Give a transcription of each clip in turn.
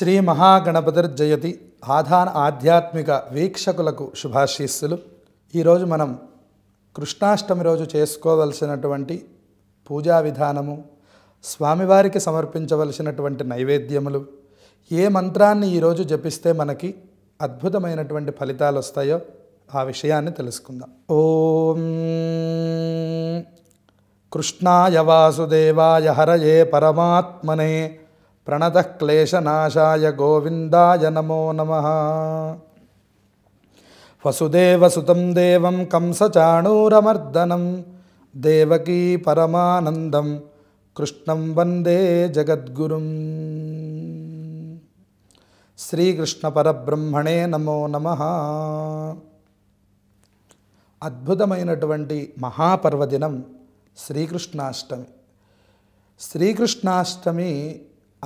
శ్రీ జయతి ఆధాన ఆధ్యాత్మిక వీక్షకులకు శుభాశీస్సులు ఈరోజు మనం కృష్ణాష్టమి రోజు చేసుకోవలసినటువంటి పూజా విధానము స్వామివారికి సమర్పించవలసినటువంటి నైవేద్యములు ఏ మంత్రాన్ని ఈరోజు జపిస్తే మనకి అద్భుతమైనటువంటి ఫలితాలు వస్తాయో ఆ విషయాన్ని తెలుసుకుందాం ఓం కృష్ణాయ వాసుదేవాయ హరయే పరమాత్మనే ప్రణతక్లేశనాశాయ గోవిందాయ నమో నమ వసుదేవసుతం దేవం కంసచాణూరమర్దనం దేవకీ పరమానందం కృష్ణం వందే జగద్గురుం శ్రీకృష్ణ పరబ్రహ్మణే నమో నమ అద్భుతమైనటువంటి మహాపర్వదినం శ్రీకృష్ణాష్టమి శ్రీకృష్ణాష్టమి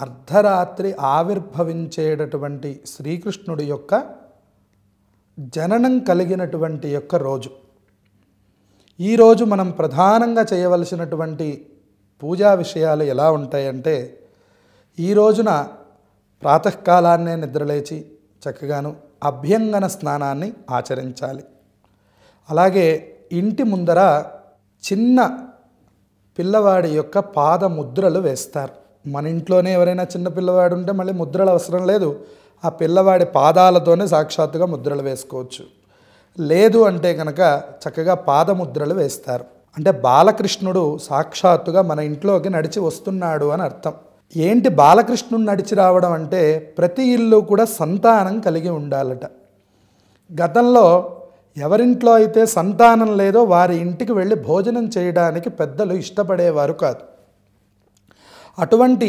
అర్ధరాత్రి ఆవిర్భవించేటటువంటి శ్రీకృష్ణుడి యొక్క జననం కలిగినటువంటి యొక్క రోజు ఈరోజు మనం ప్రధానంగా చేయవలసినటువంటి పూజా విషయాలు ఎలా ఉంటాయంటే ఈ రోజున ప్రాతకాలాన్నే నిద్రలేచి చక్కగాను అభ్యంగన స్నానాన్ని ఆచరించాలి అలాగే ఇంటి ముందర చిన్న పిల్లవాడి యొక్క పాదముద్రలు వేస్తారు మన ఇంట్లోనే ఎవరైనా చిన్న పిల్లవాడు ఉంటే మళ్ళీ ముద్రలు అవసరం లేదు ఆ పిల్లవాడి పాదాలతోనే సాక్షాత్తుగా ముద్రలు వేసుకోవచ్చు లేదు అంటే కనుక చక్కగా పాదముద్రలు వేస్తారు అంటే బాలకృష్ణుడు సాక్షాత్తుగా మన ఇంట్లోకి నడిచి వస్తున్నాడు అని అర్థం ఏంటి బాలకృష్ణుడు నడిచి రావడం అంటే ప్రతి ఇల్లు కూడా సంతానం కలిగి ఉండాలట గతంలో ఎవరింట్లో అయితే సంతానం లేదో వారి ఇంటికి వెళ్ళి భోజనం చేయడానికి పెద్దలు ఇష్టపడేవారు కాదు అటువంటి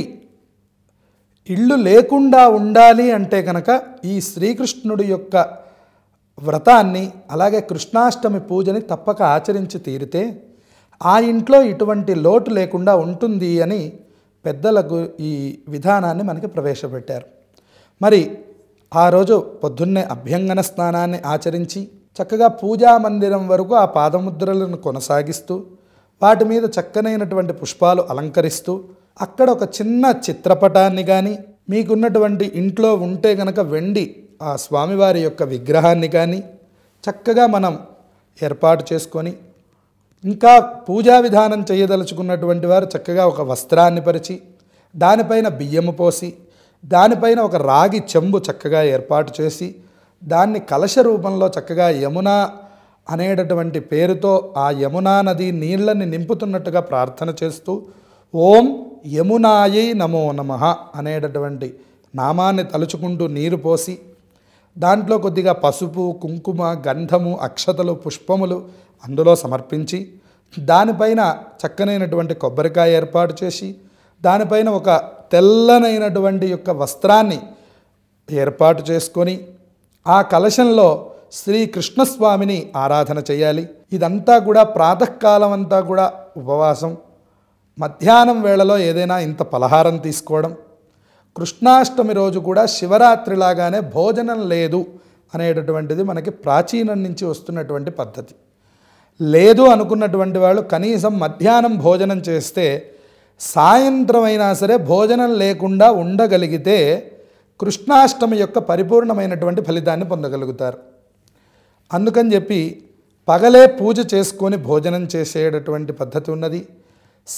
ఇళ్ళు లేకుండా ఉండాలి అంటే కనుక ఈ శ్రీకృష్ణుడి యొక్క వ్రతాన్ని అలాగే కృష్ణాష్టమి పూజని తప్పక ఆచరించి తీరితే ఆ ఇంట్లో ఇటువంటి లోటు లేకుండా ఉంటుంది అని పెద్దలకు ఈ విధానాన్ని మనకి ప్రవేశపెట్టారు మరి ఆ రోజు పొద్దున్నే అభ్యంగన స్నానాన్ని ఆచరించి చక్కగా పూజా మందిరం వరకు ఆ పాదముద్రలను కొనసాగిస్తూ వాటి మీద చక్కనైనటువంటి పుష్పాలు అలంకరిస్తూ అక్కడ ఒక చిన్న చిత్రపటాన్ని కానీ మీకున్నటువంటి ఇంట్లో ఉంటే గనక వెండి ఆ స్వామివారి యొక్క విగ్రహాన్ని కానీ చక్కగా మనం ఏర్పాటు చేసుకొని ఇంకా పూజా విధానం చేయదలుచుకున్నటువంటి వారు చక్కగా ఒక వస్త్రాన్ని పరిచి దానిపైన బియ్యము పోసి దానిపైన ఒక రాగి చెంబు చక్కగా ఏర్పాటు చేసి దాన్ని కలశ రూపంలో చక్కగా యమున అనేటటువంటి పేరుతో ఆ యమునా నది నీళ్ళని నింపుతున్నట్టుగా ప్రార్థన చేస్తూ ఓం యమునాయై నమో నమ అనేటటువంటి నామాన్ని తలుచుకుంటూ నీరు పోసి దాంట్లో కొద్దిగా పసుపు కుంకుమ గంధము అక్షతలు పుష్పములు అందులో సమర్పించి దానిపైన చక్కనైనటువంటి కొబ్బరికాయ ఏర్పాటు చేసి దానిపైన ఒక తెల్లనైనటువంటి యొక్క వస్త్రాన్ని ఏర్పాటు చేసుకొని ఆ కలశంలో శ్రీకృష్ణస్వామిని ఆరాధన చేయాలి ఇదంతా కూడా ప్రాతకాలం అంతా కూడా ఉపవాసం మధ్యాహ్నం వేళలో ఏదైనా ఇంత పలహారం తీసుకోవడం కృష్ణాష్టమి రోజు కూడా శివరాత్రిలాగానే భోజనం లేదు అనేటటువంటిది మనకి ప్రాచీనం నుంచి వస్తున్నటువంటి పద్ధతి లేదు అనుకున్నటువంటి వాళ్ళు కనీసం మధ్యాహ్నం భోజనం చేస్తే సాయంత్రం అయినా సరే భోజనం లేకుండా ఉండగలిగితే కృష్ణాష్టమి యొక్క పరిపూర్ణమైనటువంటి ఫలితాన్ని పొందగలుగుతారు అందుకని చెప్పి పగలే పూజ చేసుకొని భోజనం చేసేటటువంటి పద్ధతి ఉన్నది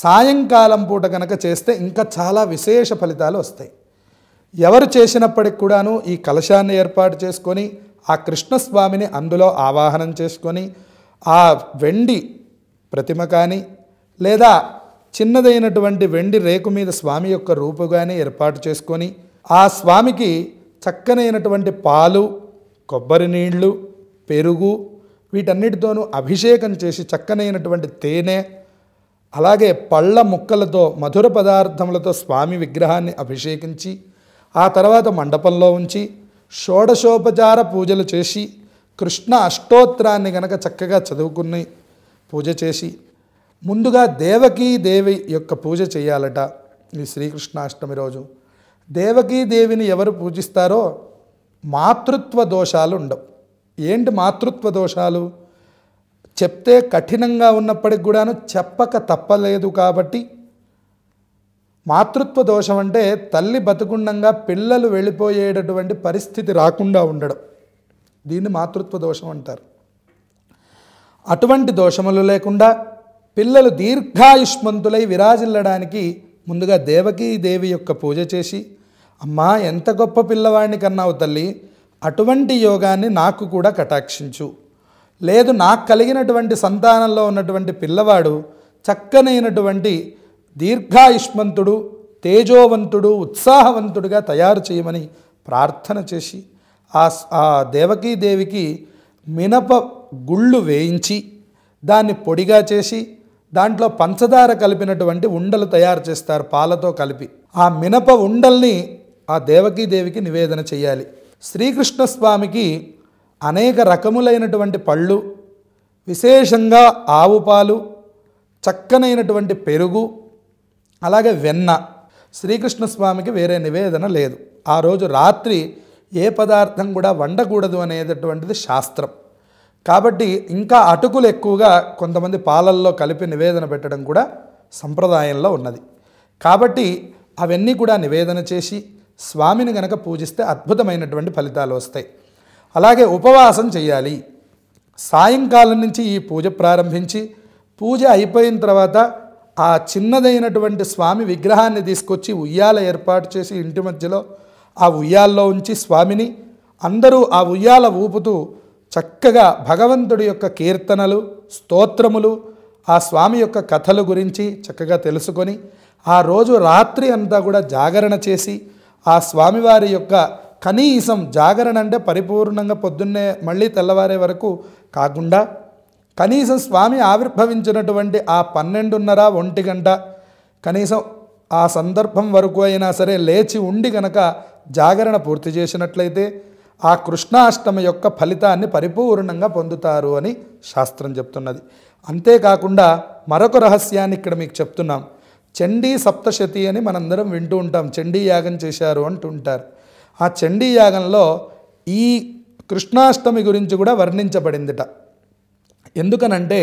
సాయంకాలం పూట కనుక చేస్తే ఇంకా చాలా విశేష ఫలితాలు వస్తాయి ఎవరు చేసినప్పటికి కూడాను ఈ కలశాన్ని ఏర్పాటు చేసుకొని ఆ కృష్ణస్వామిని అందులో ఆవాహనం చేసుకొని ఆ వెండి ప్రతిమ కానీ లేదా చిన్నదైనటువంటి వెండి రేకు మీద స్వామి యొక్క రూపు కానీ ఏర్పాటు చేసుకొని ఆ స్వామికి చక్కనైనటువంటి పాలు కొబ్బరి నీళ్లు పెరుగు వీటన్నిటితోనూ అభిషేకం చేసి చక్కనైనటువంటి తేనె అలాగే పళ్ళ ముక్కలతో మధుర పదార్థములతో స్వామి విగ్రహాన్ని అభిషేకించి ఆ తర్వాత మండపంలో ఉంచి షోడశోపచార పూజలు చేసి కృష్ణ అష్టోత్తరాన్ని గనక చక్కగా చదువుకుని పూజ చేసి ముందుగా దేవకీ దేవి యొక్క పూజ చేయాలట ఈ శ్రీకృష్ణాష్టమి రోజు దేవకీ దేవిని ఎవరు పూజిస్తారో మాతృత్వ దోషాలు ఉండవు ఏంటి మాతృత్వ దోషాలు చెప్తే కఠినంగా ఉన్నప్పటికి కూడాను చెప్పక తప్పలేదు కాబట్టి మాతృత్వ దోషం అంటే తల్లి బతుకుండంగా పిల్లలు వెళ్ళిపోయేటటువంటి పరిస్థితి రాకుండా ఉండడం దీన్ని మాతృత్వ దోషం అంటారు అటువంటి దోషములు లేకుండా పిల్లలు దీర్ఘాయుష్మంతులై విరాజిల్లడానికి ముందుగా దేవకీ దేవి యొక్క పూజ చేసి అమ్మా ఎంత గొప్ప పిల్లవాడిని కన్నావు తల్లి అటువంటి యోగాన్ని నాకు కూడా కటాక్షించు లేదు నాకు కలిగినటువంటి సంతానంలో ఉన్నటువంటి పిల్లవాడు చక్కనైనటువంటి దీర్ఘాయుష్మంతుడు తేజోవంతుడు ఉత్సాహవంతుడుగా తయారు చేయమని ప్రార్థన చేసి ఆ ఆ దేవికి మినప గుళ్ళు వేయించి దాన్ని పొడిగా చేసి దాంట్లో పంచదార కలిపినటువంటి ఉండలు తయారు చేస్తారు పాలతో కలిపి ఆ మినప ఉండల్ని ఆ దేవికి నివేదన చేయాలి శ్రీకృష్ణస్వామికి అనేక రకములైనటువంటి పళ్ళు విశేషంగా ఆవు పాలు చక్కనైనటువంటి పెరుగు అలాగే వెన్న శ్రీకృష్ణస్వామికి వేరే నివేదన లేదు ఆ రోజు రాత్రి ఏ పదార్థం కూడా వండకూడదు అనేటటువంటిది శాస్త్రం కాబట్టి ఇంకా అటుకులు ఎక్కువగా కొంతమంది పాలల్లో కలిపి నివేదన పెట్టడం కూడా సంప్రదాయంలో ఉన్నది కాబట్టి అవన్నీ కూడా నివేదన చేసి స్వామిని గనక పూజిస్తే అద్భుతమైనటువంటి ఫలితాలు వస్తాయి అలాగే ఉపవాసం చేయాలి సాయంకాలం నుంచి ఈ పూజ ప్రారంభించి పూజ అయిపోయిన తర్వాత ఆ చిన్నదైనటువంటి స్వామి విగ్రహాన్ని తీసుకొచ్చి ఉయ్యాల ఏర్పాటు చేసి ఇంటి మధ్యలో ఆ ఉయ్యాల్లో ఉంచి స్వామిని అందరూ ఆ ఉయ్యాల ఊపుతూ చక్కగా భగవంతుడి యొక్క కీర్తనలు స్తోత్రములు ఆ స్వామి యొక్క కథలు గురించి చక్కగా తెలుసుకొని ఆ రోజు రాత్రి అంతా కూడా జాగరణ చేసి ఆ స్వామివారి యొక్క కనీసం జాగరణ అంటే పరిపూర్ణంగా పొద్దున్నే మళ్ళీ తెల్లవారే వరకు కాకుండా కనీసం స్వామి ఆవిర్భవించినటువంటి ఆ పన్నెండున్నర ఒంటి గంట కనీసం ఆ సందర్భం వరకు అయినా సరే లేచి ఉండి గనక జాగరణ పూర్తి చేసినట్లయితే ఆ కృష్ణాష్టమి యొక్క ఫలితాన్ని పరిపూర్ణంగా పొందుతారు అని శాస్త్రం చెప్తున్నది అంతేకాకుండా మరొక రహస్యాన్ని ఇక్కడ మీకు చెప్తున్నాం చండీ సప్తశతి అని మనందరం వింటూ ఉంటాం చండీ యాగం చేశారు అంటుంటారు ఆ చండీ యాగంలో ఈ కృష్ణాష్టమి గురించి కూడా వర్ణించబడిందిట ఎందుకనంటే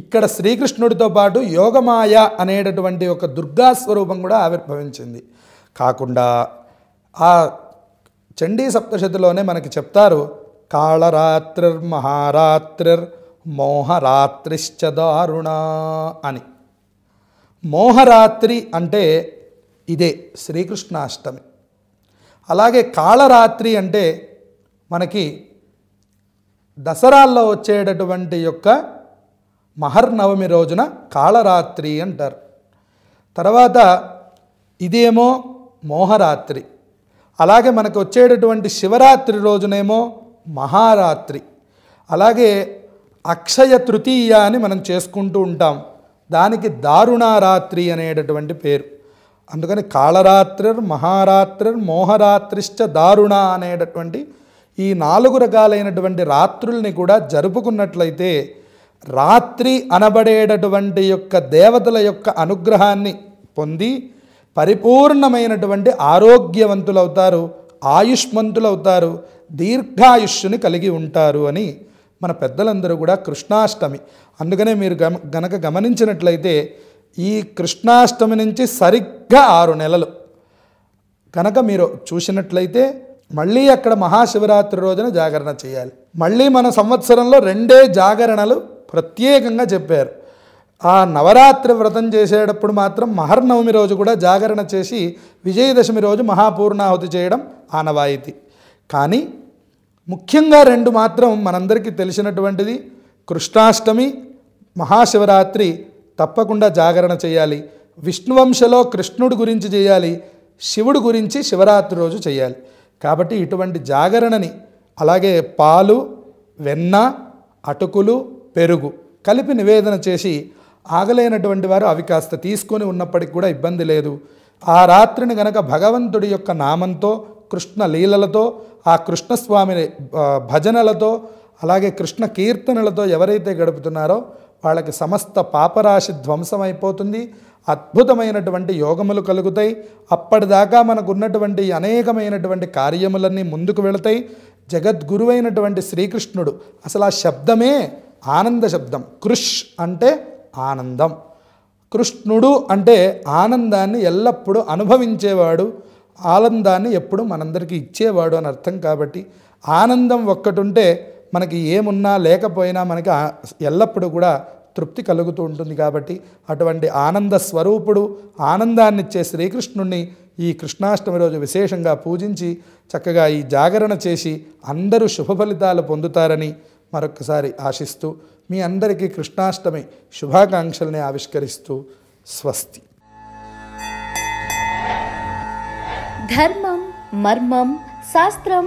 ఇక్కడ శ్రీకృష్ణుడితో పాటు యోగమాయ అనేటటువంటి ఒక దుర్గా స్వరూపం కూడా ఆవిర్భవించింది కాకుండా ఆ చండీ సప్తశతిలోనే మనకి చెప్తారు కాళరాత్రిర్ మహారాత్రిర్ మోహరాత్రిశ్చ దారుణ అని మోహరాత్రి అంటే ఇదే శ్రీకృష్ణాష్టమి అలాగే కాళరాత్రి అంటే మనకి దసరాల్లో వచ్చేటటువంటి యొక్క మహర్నవమి రోజున కాళరాత్రి అంటారు తర్వాత ఇదేమో మోహరాత్రి అలాగే మనకు వచ్చేటటువంటి శివరాత్రి రోజునేమో మహారాత్రి అలాగే అక్షయ తృతీయ అని మనం చేసుకుంటూ ఉంటాం దానికి దారుణారాత్రి అనేటటువంటి పేరు అందుకని కాళరాత్రి మహారాత్రి మోహరాత్రిశ్చ దారుణ అనేటటువంటి ఈ నాలుగు రకాలైనటువంటి రాత్రుల్ని కూడా జరుపుకున్నట్లయితే రాత్రి అనబడేటటువంటి యొక్క దేవతల యొక్క అనుగ్రహాన్ని పొంది పరిపూర్ణమైనటువంటి ఆరోగ్యవంతులవుతారు ఆయుష్మంతులవుతారు దీర్ఘాయుష్యుని కలిగి ఉంటారు అని మన పెద్దలందరూ కూడా కృష్ణాష్టమి అందుకనే మీరు గమ గనక గమనించినట్లయితే ఈ కృష్ణాష్టమి నుంచి సరిగ్గా ఆరు నెలలు కనుక మీరు చూసినట్లయితే మళ్ళీ అక్కడ మహాశివరాత్రి రోజున జాగరణ చేయాలి మళ్ళీ మన సంవత్సరంలో రెండే జాగరణలు ప్రత్యేకంగా చెప్పారు ఆ నవరాత్రి వ్రతం చేసేటప్పుడు మాత్రం మహర్నవమి రోజు కూడా జాగరణ చేసి విజయదశమి రోజు మహాపూర్ణాహుతి చేయడం ఆనవాయితీ కానీ ముఖ్యంగా రెండు మాత్రం మనందరికీ తెలిసినటువంటిది కృష్ణాష్టమి మహాశివరాత్రి తప్పకుండా జాగరణ చేయాలి విష్ణువంశలో కృష్ణుడు గురించి చేయాలి శివుడు గురించి శివరాత్రి రోజు చేయాలి కాబట్టి ఇటువంటి జాగరణని అలాగే పాలు వెన్న అటుకులు పెరుగు కలిపి నివేదన చేసి ఆగలేనటువంటి వారు అవి కాస్త తీసుకొని ఉన్నప్పటికి కూడా ఇబ్బంది లేదు ఆ రాత్రిని గనక భగవంతుడి యొక్క నామంతో కృష్ణ లీలలతో ఆ కృష్ణస్వామి భజనలతో అలాగే కృష్ణ కీర్తనలతో ఎవరైతే గడుపుతున్నారో వాళ్ళకి సమస్త పాపరాశి ధ్వంసమైపోతుంది అద్భుతమైనటువంటి యోగములు కలుగుతాయి అప్పటిదాకా మనకున్నటువంటి అనేకమైనటువంటి కార్యములన్నీ ముందుకు వెళతాయి జగద్గురువైనటువంటి శ్రీకృష్ణుడు అసలు ఆ శబ్దమే ఆనంద శబ్దం కృష్ అంటే ఆనందం కృష్ణుడు అంటే ఆనందాన్ని ఎల్లప్పుడూ అనుభవించేవాడు ఆనందాన్ని ఎప్పుడు మనందరికీ ఇచ్చేవాడు అని అర్థం కాబట్టి ఆనందం ఒక్కటుంటే మనకి ఏమున్నా లేకపోయినా మనకి ఎల్లప్పుడూ కూడా తృప్తి కలుగుతూ ఉంటుంది కాబట్టి అటువంటి ఆనంద స్వరూపుడు ఆనందాన్నిచ్చే శ్రీకృష్ణుణ్ణి ఈ కృష్ణాష్టమి రోజు విశేషంగా పూజించి చక్కగా ఈ జాగరణ చేసి అందరూ శుభ ఫలితాలు పొందుతారని మరొకసారి ఆశిస్తూ మీ అందరికీ కృష్ణాష్టమి శుభాకాంక్షల్ని ఆవిష్కరిస్తూ స్వస్తి ధర్మం మర్మం శాస్త్రం